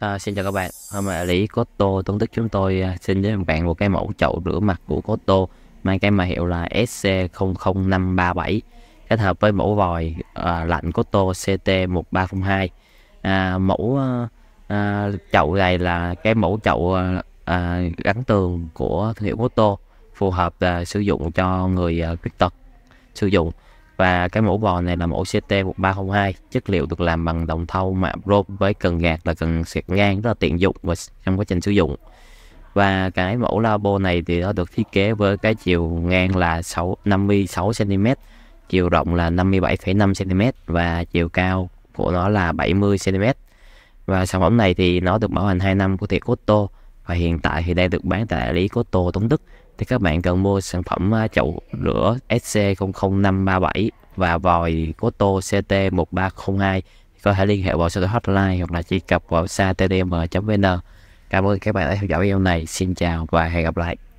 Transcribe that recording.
À, xin chào các bạn, hôm nay Lý Cotto Tôn Đức chúng tôi à, xin giới thiệu bạn một cái mẫu chậu rửa mặt của Cotto mang cái mà hiệu là SC00537 kết hợp với mẫu vòi à, lạnh Cotto CT1302 à, mẫu à, chậu này là cái mẫu chậu à, à gắn tường của thương hiệu Cotto phù hợp à, sử dụng cho người à, khuyết tật sử dụng và cái mẫu vò này là mẫu CT1302 chất liệu được làm bằng đồng thau mạ chrome với cần gạt là cần xẹt ngang rất là tiện dụng và trong quá trình sử dụng và cái mẫu labo này thì nó được thiết kế với cái chiều ngang là 6 56 cm chiều rộng là 57,5 cm và chiều cao của nó là 70 cm và sản phẩm này thì nó được bảo hành 2 năm của tiệm Cotto và hiện tại thì đang được bán tại đại lý Cotto Tống Đức thì các bạn cần mua sản phẩm à, chậu lửa SC00537 và vòi Koto CT1302 có thể liên hệ vào số hotline hoặc là truy cập vào satdm.vn. Cảm ơn các bạn đã theo dõi video này. Xin chào và hẹn gặp lại.